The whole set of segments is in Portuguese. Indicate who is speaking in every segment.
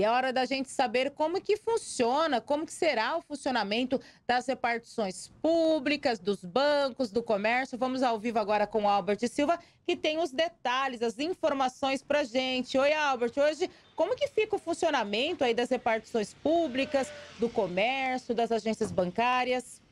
Speaker 1: E é hora da gente saber como que funciona, como que será o funcionamento das repartições públicas, dos bancos, do comércio. Vamos ao vivo agora com o Albert Silva, que tem os detalhes, as informações para gente. Oi, Albert. Hoje, como que fica o funcionamento aí das repartições públicas, do comércio, das agências bancárias?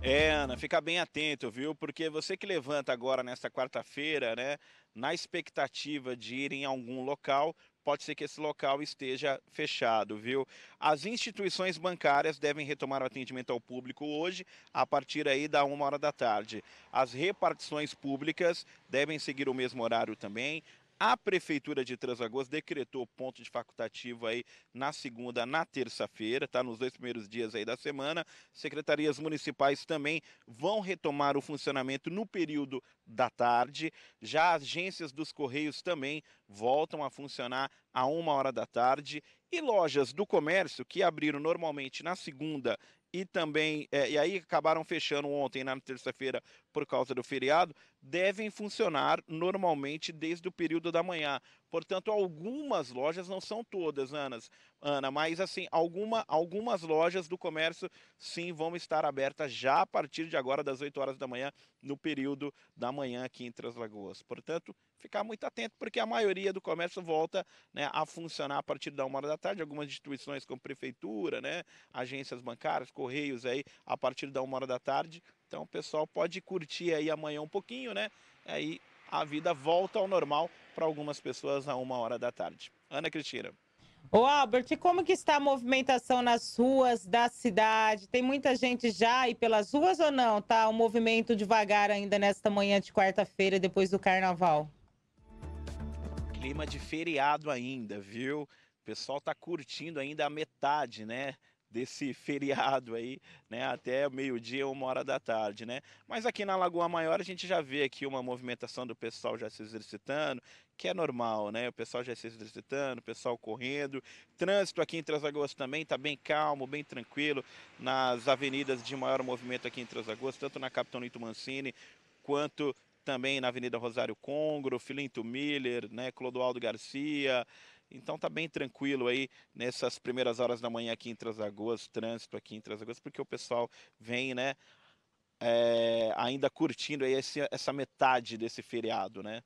Speaker 2: É, Ana, fica bem atento, viu? Porque você que levanta agora nesta quarta-feira, né, na expectativa de ir em algum local, pode ser que esse local esteja fechado, viu? As instituições bancárias devem retomar o atendimento ao público hoje, a partir aí da uma hora da tarde. As repartições públicas devem seguir o mesmo horário também. A Prefeitura de Transagoas decretou ponto de facultativo aí na segunda, na terça-feira, tá? Nos dois primeiros dias aí da semana. Secretarias municipais também vão retomar o funcionamento no período da tarde. Já agências dos Correios também voltam a funcionar a uma hora da tarde. E lojas do comércio, que abriram normalmente na segunda e também, é, e aí acabaram fechando ontem, na terça-feira, por causa do feriado, devem funcionar normalmente desde o período da manhã. Portanto, algumas lojas, não são todas, Ana, Ana mas assim, alguma, algumas lojas do comércio sim vão estar abertas já a partir de agora, das 8 horas da manhã, no período da manhã aqui em Traslagoas. Lagoas. Portanto, ficar muito atento, porque a maioria do comércio volta né, a funcionar a partir da uma hora da tarde. Algumas instituições como prefeitura, né, agências bancárias, correios aí, a partir da uma hora da tarde. Então o pessoal pode curtir aí amanhã um pouquinho, né? Aí a vida volta ao normal para algumas pessoas a uma hora da tarde. Ana Cristina.
Speaker 1: Ô Albert, como que está a movimentação nas ruas da cidade? Tem muita gente já e pelas ruas ou não? Tá o um movimento devagar ainda nesta manhã de quarta-feira, depois do carnaval?
Speaker 2: Clima de feriado ainda, viu? O pessoal tá curtindo ainda a metade, né? desse feriado aí, né, até meio-dia, uma hora da tarde, né? Mas aqui na Lagoa Maior a gente já vê aqui uma movimentação do pessoal já se exercitando, que é normal, né? O pessoal já se exercitando, o pessoal correndo. Trânsito aqui em Transagoas também está bem calmo, bem tranquilo nas avenidas de maior movimento aqui em Transagoas, tanto na Capitão Mancini quanto também na Avenida Rosário Congro, Filinto Miller, né, Clodoaldo Garcia, então tá bem tranquilo aí nessas primeiras horas da manhã aqui em Transagoas, trânsito aqui em Transagoas, porque o pessoal vem, né, é, ainda curtindo aí esse, essa metade desse feriado, né?